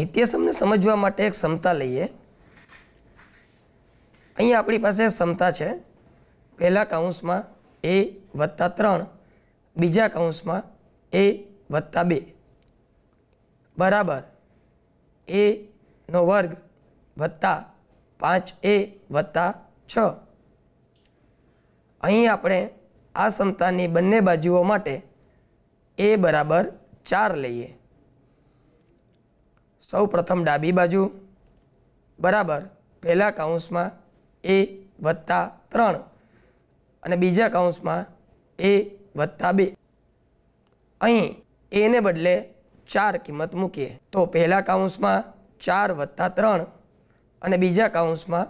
નિત્યસમને સમજવા માટે એક ક્ષમતા લઈએ અહીં આપણી પાસે ક્ષમતા છે પહેલા કાઉન્સમાં એ વત્તા ત્રણ બીજા કાઉન્સમાં એ વત્તા બે બરાબર એનો વર્ગ વત્તા પાંચ એ વત્તા છ અહીં આપણે આ ક્ષમતાની બંને બાજુઓ માટે એ બરાબર ચાર લઈએ સૌ પ્રથમ ડાબી બાજુ બરાબર પહેલા કાઉન્સમાં એ વત્તા ત્રણ અને બીજા કાઉન્સમાં એ વત્તા બે અહીં એને બદલે ચાર કિંમત મૂકીએ તો પહેલા કાઉન્સમાં ચાર વત્તા ત્રણ અને બીજા કાઉન્સમાં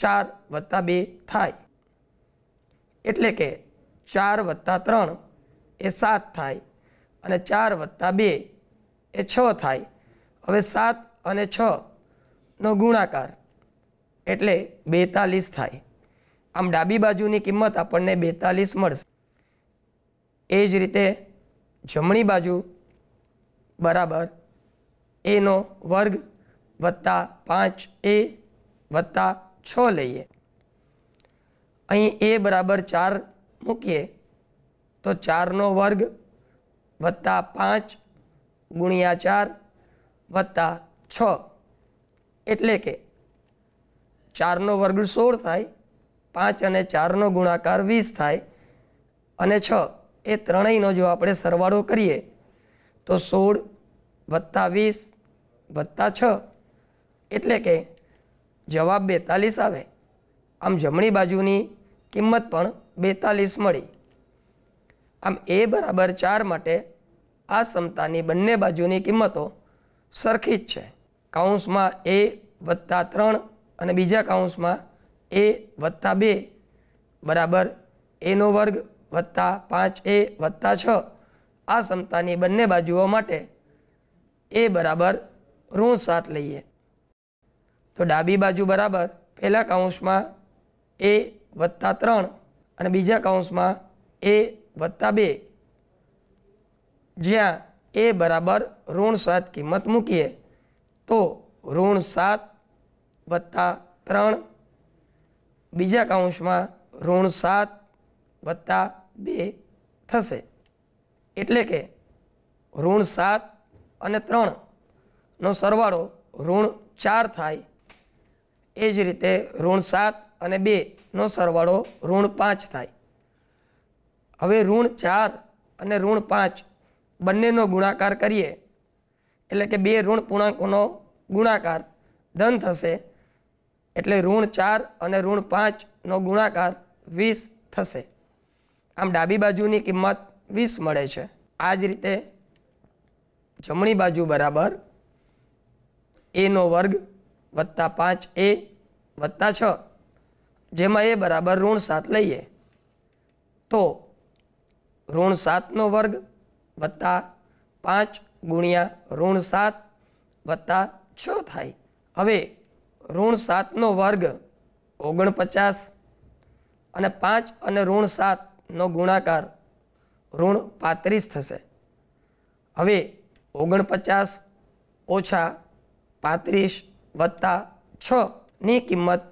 ચાર વત્તા બે થાય એટલે કે ચાર વત્તા ત્રણ એ સાત થાય અને ચાર વત્તા બે એ છ થાય હવે સાત અને છનો ગુણાકાર એટલે બેતાલીસ થાય આમ ડાબી બાજુની કિંમત આપણને બેતાલીસ મળશે એ જ રીતે જમણી બાજુ બરાબર એનો વર્ગ વત્તા પાંચ એ વત્તા છ લઈએ અહીં એ બરાબર ચાર મૂકીએ તો ચારનો વર્ગ વત્તા પાંચ ગુણ્યા ચાર વત્તા છ એટલે કે ચારનો વર્ગ સોળ થાય પાંચ અને ચારનો ગુણાકાર વીસ થાય અને છ એ ત્રણેયનો જો આપણે સરવાળો કરીએ તો સોળ વત્તા વીસ વત્તા છ એટલે કે જવાબ બેતાલીસ આવે આમ જમણી બાજુની કિંમત પણ બેતાલીસ મળી આમ એ બરાબર ચાર માટે આ સમતાની બંને બાજુની કિંમતો સરખી જ છે કાઉન્સમાં એ વત્તા ત્રણ અને બીજા કાઉન્સમાં એ વત્તા બે બરાબર એનો વર્ગ વત્તા પાંચ એ વત્તા છ આ સમતાની બંને બાજુઓ માટે એ બરાબર ઋણ સાત લઈએ તો ડાબી બાજુ બરાબર પહેલા કાઉન્સમાં એ વત્તા ત્રણ અને બીજા કાઉન્સમાં એ વત્તા બે જ્યાં એ બરાબર ઋણ સાત કિંમત મૂકીએ તો ઋણ સાત વત્તા ત્રણ બીજા કાઉન્સમાં ઋણ સાત વત્તા બે થશે એટલે કે ઋણ સાત અને ત્રણનો સરવાળો ઋણ ચાર થાય એ જ રીતે ઋણ સાત અને બેનો સરવાળો ઋણ પાંચ થાય હવે ઋણ ચાર અને ઋણ પાંચ બંનેનો ગુણાકાર કરીએ એટલે કે બે ઋણ પૂર્ણાંકોનો ગુણાકાર ધન થશે એટલે ઋણ ચાર અને ઋણ પાંચનો ગુણાકાર વીસ થશે આમ ડાબી બાજુની કિંમત વીસ મળે છે આ જ રીતે જમણી બાજુ બરાબર એનો વર્ગ વત્તા પાંચ એ વત્તા છ જેમાં એ બરાબર ઋણ સાત લઈએ તો ઋણ સાતનો વર્ગ વત્તા પાંચ ગુણ્યા ઋણ સાત વત્તા છ થાય હવે ઋણ સાતનો વર્ગ ઓગણપચાસ અને પાંચ અને ઋણ સાતનો ગુણાકાર ઋણ પાંત્રીસ થશે હવે ઓગણપચાસ ઓછા પાંત્રીસ વત્તા છની કિંમત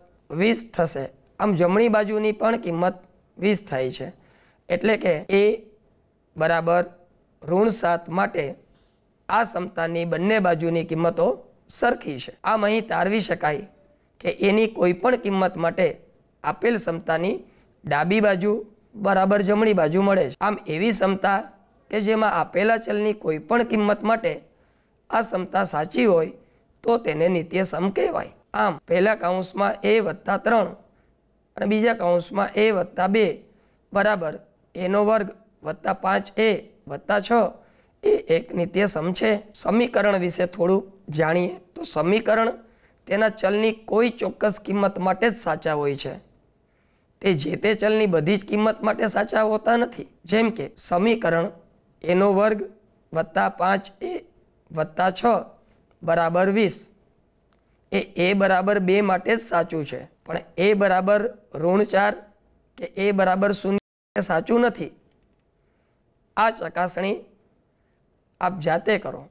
વીસ થશે આમ જમણી બાજુની પણ કિંમત વીસ થાય છે એટલે કે એ બરાબર ઋણ સાત માટે આ સમતાની બંને બાજુની કિંમતો સરખી છે આમ અહીં તારવી શકાય કે એની કોઈ પણ કિંમત માટે આપેલ સમતાની ડાબી બાજુ બરાબર જમણી બાજુ મળે છે આમ એવી સમતા કે જેમાં આપેલા ચલની કોઈ પણ કિંમત માટે આ સમતા સાચી હોય તો તેને નિત્ય સમ કહેવાય આમ પહેલા કાઉન્સમાં એ વત્તા ત્રણ અને બીજા કાઉન્સમાં એ વત્તા બે બરાબર એનો વર્ગ વત્તા પાંચ એ વત્તા છ એ એક નિત્ય સમ છે સમીકરણ વિશે થોડું જાણીએ તો સમીકરણ તેના ચલની કોઈ ચોક્કસ કિંમત માટે જ સાચા હોય છે તે જે તે ચલની બધી જ કિંમત માટે સાચા હોતા નથી જેમ કે સમીકરણ એનો વર્ગ વત્તા પાંચ એ વત્તા છ બરાબર વીસ એ એ બરાબર બે માટે જ સાચું છે પણ એ બરાબર ઋણ ચાર કે એ બરાબર શૂન્ય સાચું નથી આ ચકાસણી આપ જાતે કરો